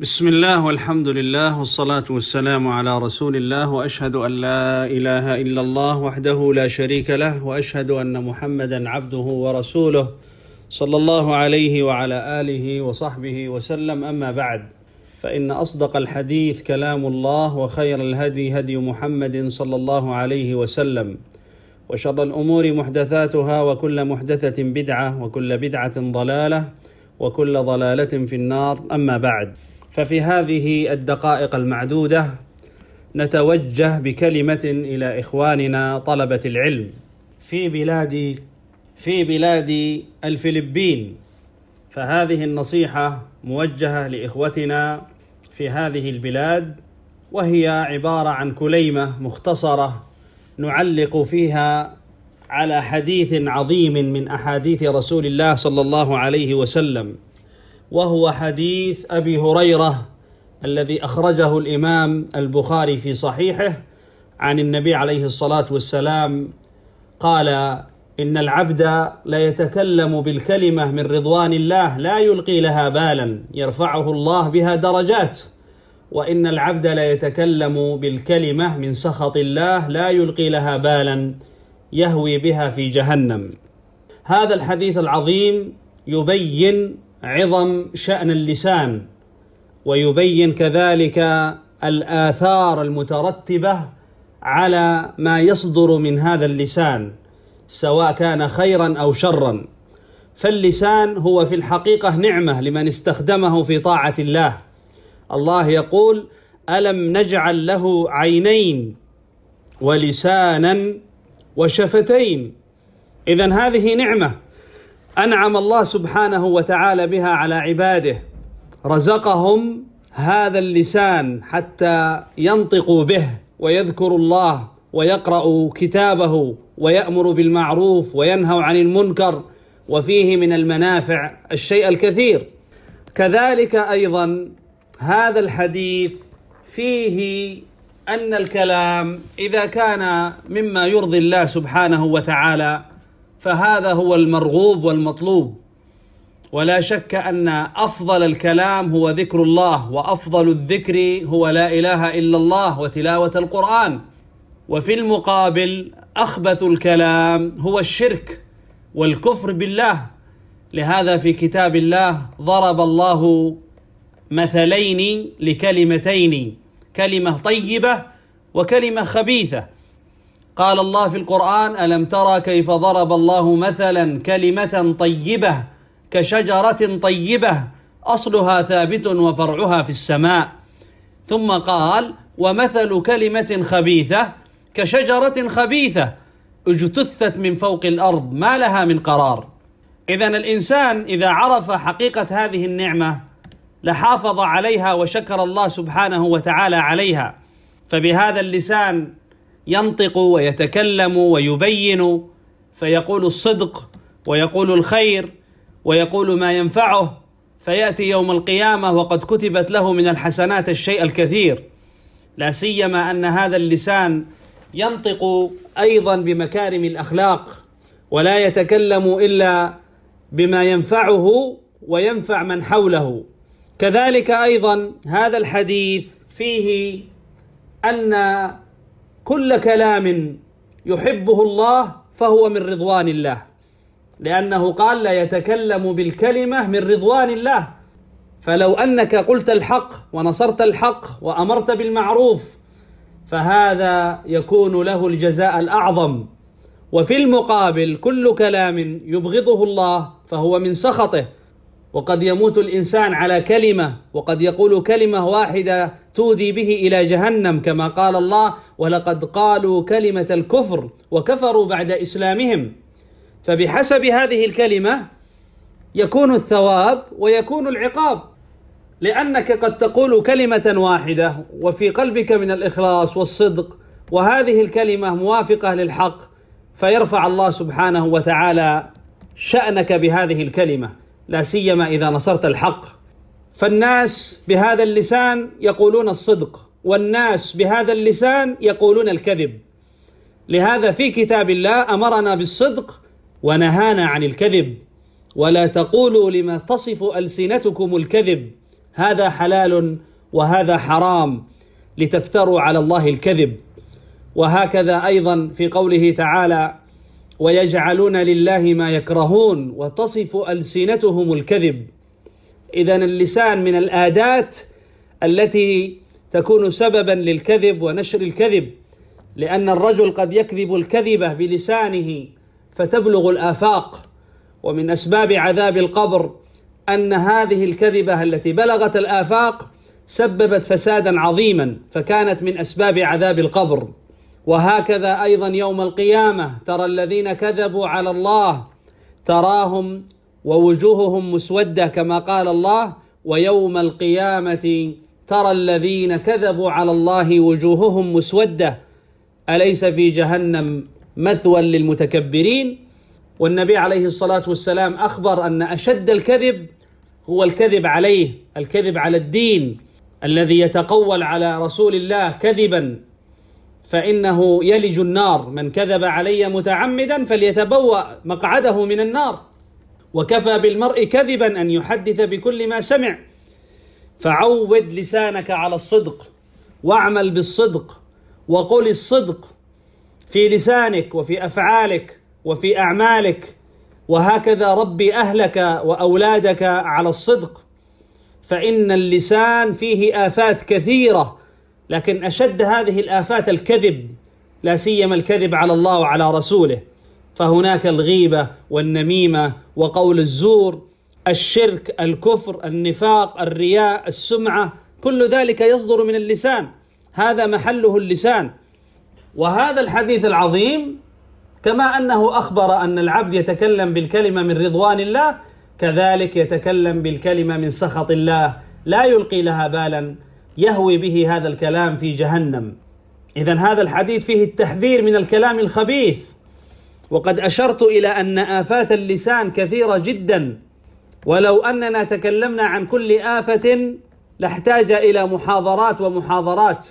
بسم الله والحمد لله والصلاة والسلام على رسول الله وأشهد أن لا إله إلا الله وحده لا شريك له وأشهد أن محمدا عبده ورسوله صلى الله عليه وعلى آله وصحبه وسلم أما بعد فإن أصدق الحديث كلام الله وخير الهدي هدي محمد صلى الله عليه وسلم وشر الأمور محدثاتها وكل محدثة بدعة وكل بدعة ضلالة وكل ضلالة في النار أما بعد ففي هذه الدقائق المعدودة نتوجه بكلمة إلى إخواننا طلبة العلم في بلاد في بلاد الفلبين فهذه النصيحة موجهة لإخوتنا في هذه البلاد وهي عبارة عن كليمة مختصرة نعلق فيها على حديث عظيم من أحاديث رسول الله صلى الله عليه وسلم وهو حديث أبي هريرة الذي أخرجه الإمام البخاري في صحيحه عن النبي عليه الصلاة والسلام قال إن العبد لا يتكلم بالكلمة من رضوان الله لا يلقي لها بالا يرفعه الله بها درجات وإن العبد لا يتكلم بالكلمة من سخط الله لا يلقي لها بالا يهوي بها في جهنم هذا الحديث العظيم يبين عظم شأن اللسان ويبين كذلك الآثار المترتبة على ما يصدر من هذا اللسان سواء كان خيرا أو شرا فاللسان هو في الحقيقة نعمة لمن استخدمه في طاعة الله الله يقول ألم نجعل له عينين ولسانا وشفتين إذا هذه نعمة انعم الله سبحانه وتعالى بها على عباده رزقهم هذا اللسان حتى ينطقوا به ويذكروا الله ويقرأوا كتابه ويأمر بالمعروف وينهوا عن المنكر وفيه من المنافع الشيء الكثير كذلك ايضا هذا الحديث فيه ان الكلام اذا كان مما يرضي الله سبحانه وتعالى فهذا هو المرغوب والمطلوب ولا شك ان افضل الكلام هو ذكر الله وافضل الذكر هو لا اله الا الله وتلاوه القران وفي المقابل اخبث الكلام هو الشرك والكفر بالله لهذا في كتاب الله ضرب الله مثلين لكلمتين كلمه طيبه وكلمه خبيثه قال الله في القرآن ألم ترى كيف ضرب الله مثلا كلمة طيبة كشجرة طيبة أصلها ثابت وفرعها في السماء ثم قال ومثل كلمة خبيثة كشجرة خبيثة اجتثت من فوق الأرض ما لها من قرار إذا الإنسان إذا عرف حقيقة هذه النعمة لحافظ عليها وشكر الله سبحانه وتعالى عليها فبهذا اللسان ينطق ويتكلم ويبين فيقول الصدق ويقول الخير ويقول ما ينفعه فياتي يوم القيامه وقد كتبت له من الحسنات الشيء الكثير لا سيما ان هذا اللسان ينطق ايضا بمكارم الاخلاق ولا يتكلم الا بما ينفعه وينفع من حوله كذلك ايضا هذا الحديث فيه ان كل كلام يحبه الله فهو من رضوان الله لأنه قال لا يتكلم بالكلمة من رضوان الله فلو أنك قلت الحق ونصرت الحق وأمرت بالمعروف فهذا يكون له الجزاء الأعظم وفي المقابل كل كلام يبغضه الله فهو من سخطه وقد يموت الانسان على كلمه وقد يقول كلمه واحده تودي به الى جهنم كما قال الله ولقد قالوا كلمه الكفر وكفروا بعد اسلامهم فبحسب هذه الكلمه يكون الثواب ويكون العقاب لانك قد تقول كلمه واحده وفي قلبك من الاخلاص والصدق وهذه الكلمه موافقه للحق فيرفع الله سبحانه وتعالى شانك بهذه الكلمه لا سيما اذا نصرت الحق فالناس بهذا اللسان يقولون الصدق والناس بهذا اللسان يقولون الكذب لهذا في كتاب الله امرنا بالصدق ونهانا عن الكذب ولا تقولوا لما تصف السنتكم الكذب هذا حلال وهذا حرام لتفتروا على الله الكذب وهكذا ايضا في قوله تعالى ويجعلون لله ما يكرهون وتصف السنتهم الكذب اذا اللسان من الادات التي تكون سببا للكذب ونشر الكذب لان الرجل قد يكذب الكذبه بلسانه فتبلغ الافاق ومن اسباب عذاب القبر ان هذه الكذبه التي بلغت الافاق سببت فسادا عظيما فكانت من اسباب عذاب القبر وهكذا ايضا يوم القيامه ترى الذين كذبوا على الله تراهم ووجوههم مسوده كما قال الله ويوم القيامه ترى الذين كذبوا على الله وجوههم مسوده اليس في جهنم مثوى للمتكبرين والنبي عليه الصلاه والسلام اخبر ان اشد الكذب هو الكذب عليه الكذب على الدين الذي يتقول على رسول الله كذبا فإنه يلج النار من كذب علي متعمدا فليتبوأ مقعده من النار وكفى بالمرء كذبا أن يحدث بكل ما سمع فعود لسانك على الصدق واعمل بالصدق وقل الصدق في لسانك وفي أفعالك وفي أعمالك وهكذا ربي أهلك وأولادك على الصدق فإن اللسان فيه آفات كثيرة لكن اشد هذه الافات الكذب لا سيما الكذب على الله وعلى رسوله فهناك الغيبه والنميمه وقول الزور الشرك الكفر النفاق الرياء السمعه كل ذلك يصدر من اللسان هذا محله اللسان وهذا الحديث العظيم كما انه اخبر ان العبد يتكلم بالكلمه من رضوان الله كذلك يتكلم بالكلمه من سخط الله لا يلقي لها بالا يهوي به هذا الكلام في جهنم اذا هذا الحديث فيه التحذير من الكلام الخبيث وقد اشرت الى ان افات اللسان كثيره جدا ولو اننا تكلمنا عن كل افه لاحتاج الى محاضرات ومحاضرات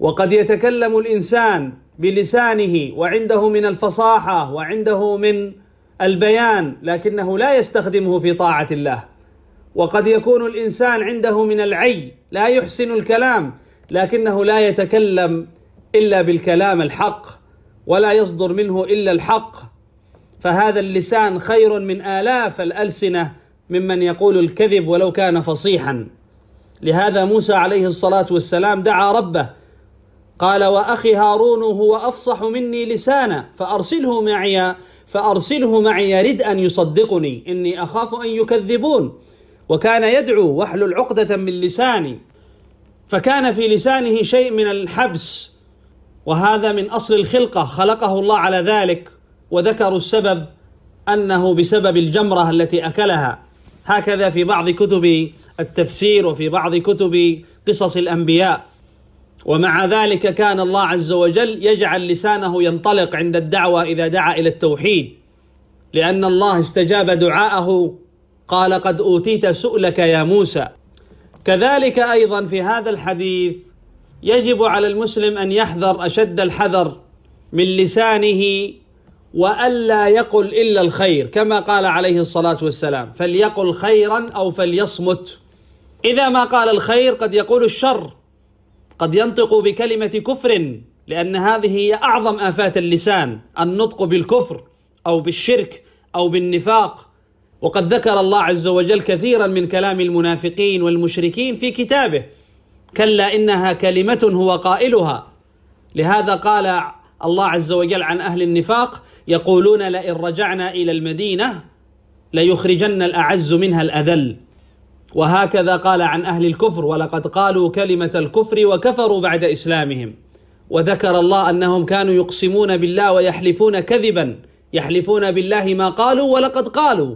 وقد يتكلم الانسان بلسانه وعنده من الفصاحه وعنده من البيان لكنه لا يستخدمه في طاعه الله وقد يكون الانسان عنده من العي لا يحسن الكلام لكنه لا يتكلم الا بالكلام الحق ولا يصدر منه الا الحق فهذا اللسان خير من الاف الالسنه ممن يقول الكذب ولو كان فصيحا لهذا موسى عليه الصلاه والسلام دعا ربه قال واخي هارون هو افصح مني لسانا فارسله معي فارسله معي رد ان يصدقني اني اخاف ان يكذبون وكان يدعو واحلل عقدة من لساني فكان في لسانه شيء من الحبس وهذا من أصل الخلقة خلقه الله على ذلك وذكروا السبب أنه بسبب الجمرة التي أكلها هكذا في بعض كتب التفسير وفي بعض كتب قصص الأنبياء ومع ذلك كان الله عز وجل يجعل لسانه ينطلق عند الدعوة إذا دعا إلى التوحيد لأن الله استجاب دعاءه قال قد أوتيت سؤلك يا موسى كذلك أيضا في هذا الحديث يجب على المسلم أن يحذر أشد الحذر من لسانه وألا يقل إلا الخير كما قال عليه الصلاة والسلام فليقل خيرا أو فليصمت إذا ما قال الخير قد يقول الشر قد ينطق بكلمة كفر لأن هذه هي أعظم آفات اللسان النطق بالكفر أو بالشرك أو بالنفاق وقد ذكر الله عز وجل كثيرا من كلام المنافقين والمشركين في كتابه كلا انها كلمه هو قائلها لهذا قال الله عز وجل عن اهل النفاق يقولون لئن رجعنا الى المدينه ليخرجن الاعز منها الاذل وهكذا قال عن اهل الكفر ولقد قالوا كلمه الكفر وكفروا بعد اسلامهم وذكر الله انهم كانوا يقسمون بالله ويحلفون كذبا يحلفون بالله ما قالوا ولقد قالوا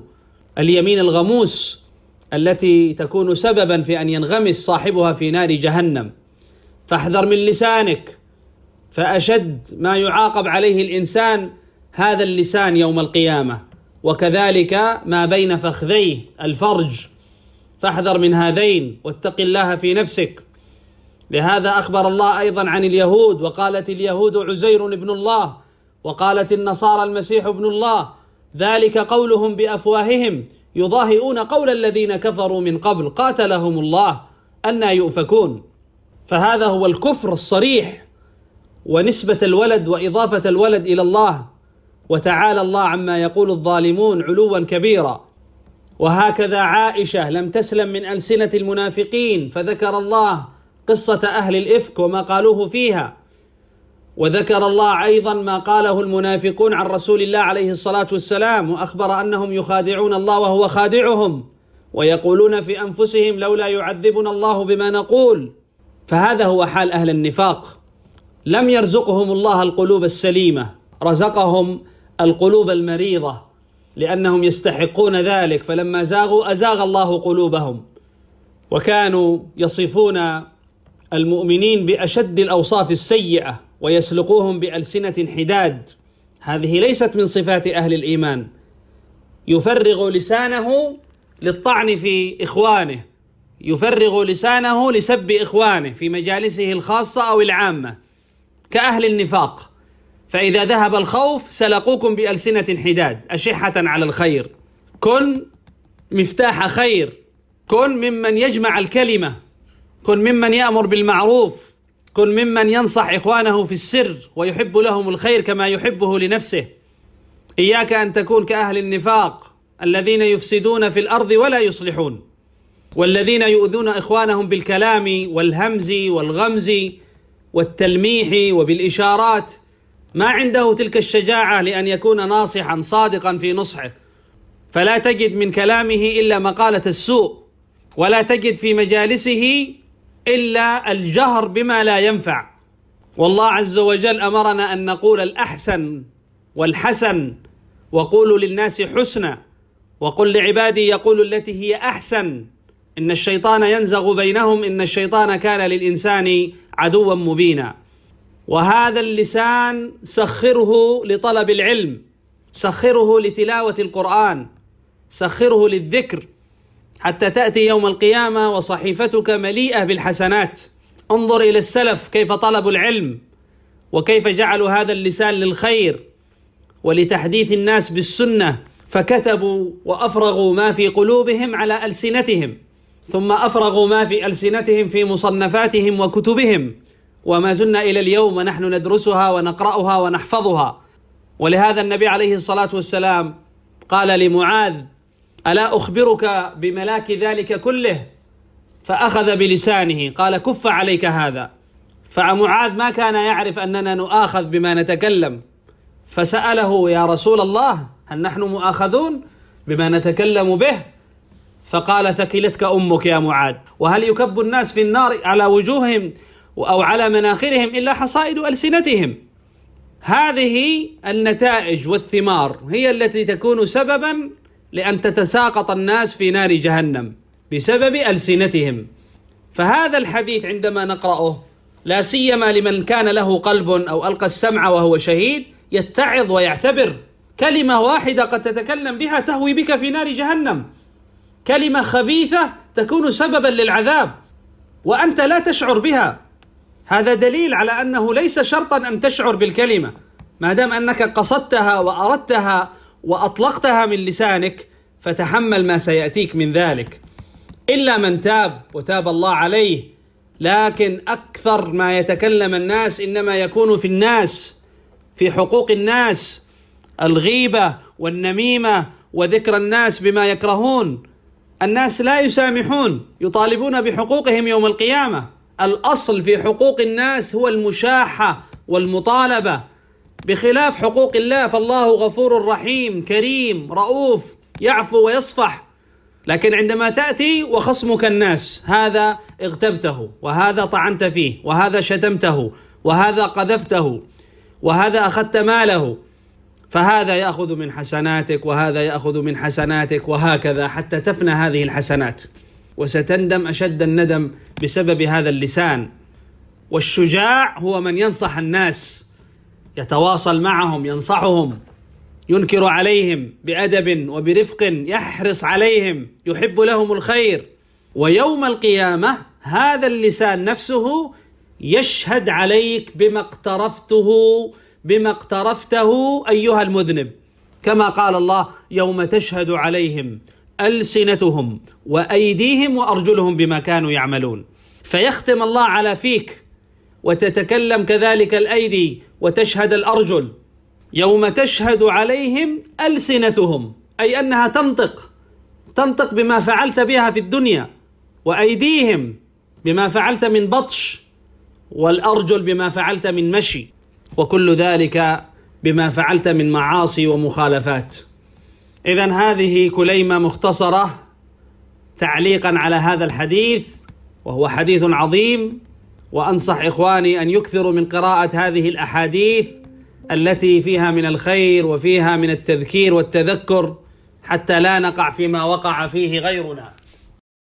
اليمين الغموس التي تكون سببا في ان ينغمس صاحبها في نار جهنم فاحذر من لسانك فاشد ما يعاقب عليه الانسان هذا اللسان يوم القيامه وكذلك ما بين فخذيه الفرج فاحذر من هذين واتق الله في نفسك لهذا اخبر الله ايضا عن اليهود وقالت اليهود عزير ابن الله وقالت النصارى المسيح ابن الله ذلك قولهم بافواههم يضاهئون قول الذين كفروا من قبل قاتلهم الله انى يؤفكون فهذا هو الكفر الصريح ونسبه الولد واضافه الولد الى الله وتعالى الله عما يقول الظالمون علوا كبيرا وهكذا عائشه لم تسلم من السنه المنافقين فذكر الله قصه اهل الافك وما قالوه فيها وذكر الله ايضا ما قاله المنافقون عن رسول الله عليه الصلاه والسلام واخبر انهم يخادعون الله وهو خادعهم ويقولون في انفسهم لولا يعذبنا الله بما نقول فهذا هو حال اهل النفاق لم يرزقهم الله القلوب السليمه رزقهم القلوب المريضه لانهم يستحقون ذلك فلما زاغوا ازاغ الله قلوبهم وكانوا يصفون المؤمنين باشد الاوصاف السيئه ويسلقوهم بالسنه حداد هذه ليست من صفات اهل الايمان يفرغ لسانه للطعن في اخوانه يفرغ لسانه لسب اخوانه في مجالسه الخاصه او العامه كاهل النفاق فاذا ذهب الخوف سلقوكم بالسنه حداد اشحه على الخير كن مفتاح خير كن ممن يجمع الكلمه كن ممن يأمر بالمعروف كن ممن ينصح إخوانه في السر ويحب لهم الخير كما يحبه لنفسه إياك أن تكون كأهل النفاق الذين يفسدون في الأرض ولا يصلحون والذين يؤذون إخوانهم بالكلام والهمز والغمز والتلميح وبالإشارات ما عنده تلك الشجاعة لأن يكون ناصحا صادقا في نصحه فلا تجد من كلامه إلا مقالة السوء ولا تجد في مجالسه إلا الجهر بما لا ينفع والله عز وجل أمرنا أن نقول الأحسن والحسن وقولوا للناس حسنا وقل لعبادي يقولوا التي هي أحسن إن الشيطان ينزغ بينهم إن الشيطان كان للإنسان عدوا مبينا وهذا اللسان سخره لطلب العلم سخره لتلاوة القرآن سخره للذكر حتى تأتي يوم القيامة وصحيفتك مليئة بالحسنات انظر إلى السلف كيف طلبوا العلم وكيف جعلوا هذا اللسان للخير ولتحديث الناس بالسنة فكتبوا وأفرغوا ما في قلوبهم على ألسنتهم ثم أفرغوا ما في ألسنتهم في مصنفاتهم وكتبهم وما زلنا إلى اليوم ونحن ندرسها ونقرأها ونحفظها ولهذا النبي عليه الصلاة والسلام قال لمعاذ ألا أخبرك بملاك ذلك كله فأخذ بلسانه قال كف عليك هذا فمعاذ ما كان يعرف أننا نؤاخذ بما نتكلم فسأله يا رسول الله هل نحن مؤاخذون بما نتكلم به فقال ثكلتك أمك يا معاذ وهل يكب الناس في النار على وجوههم أو على مناخرهم إلا حصائد ألسنتهم هذه النتائج والثمار هي التي تكون سببا لأن تتساقط الناس في نار جهنم بسبب ألسنتهم فهذا الحديث عندما نقرأه لا سيما لمن كان له قلب أو ألقى السمع وهو شهيد يتعظ ويعتبر كلمة واحدة قد تتكلم بها تهوي بك في نار جهنم كلمة خبيثة تكون سببا للعذاب وأنت لا تشعر بها هذا دليل على أنه ليس شرطا أن تشعر بالكلمة ما دام أنك قصدتها وأردتها واطلقتها من لسانك فتحمل ما سياتيك من ذلك الا من تاب وتاب الله عليه لكن اكثر ما يتكلم الناس انما يكون في الناس في حقوق الناس الغيبه والنميمه وذكر الناس بما يكرهون الناس لا يسامحون يطالبون بحقوقهم يوم القيامه الاصل في حقوق الناس هو المشاحه والمطالبه بخلاف حقوق الله فالله غفور رحيم كريم رؤوف يعفو ويصفح لكن عندما تاتي وخصمك الناس هذا اغتبته وهذا طعنت فيه وهذا شتمته وهذا قذفته وهذا اخذت ماله فهذا ياخذ من حسناتك وهذا ياخذ من حسناتك وهكذا حتى تفنى هذه الحسنات وستندم اشد الندم بسبب هذا اللسان والشجاع هو من ينصح الناس يتواصل معهم ينصحهم ينكر عليهم بأدب وبرفق يحرص عليهم يحب لهم الخير ويوم القيامة هذا اللسان نفسه يشهد عليك بما اقترفته بما اقترفته أيها المذنب كما قال الله يوم تشهد عليهم ألسنتهم وأيديهم وأرجلهم بما كانوا يعملون فيختم الله على فيك وتتكلم كذلك الايدي وتشهد الارجل يوم تشهد عليهم السنتهم اي انها تنطق تنطق بما فعلت بها في الدنيا وايديهم بما فعلت من بطش والارجل بما فعلت من مشي وكل ذلك بما فعلت من معاصي ومخالفات اذا هذه كليمه مختصره تعليقا على هذا الحديث وهو حديث عظيم وانصح اخواني ان يكثروا من قراءه هذه الاحاديث التي فيها من الخير وفيها من التذكير والتذكر حتى لا نقع فيما وقع فيه غيرنا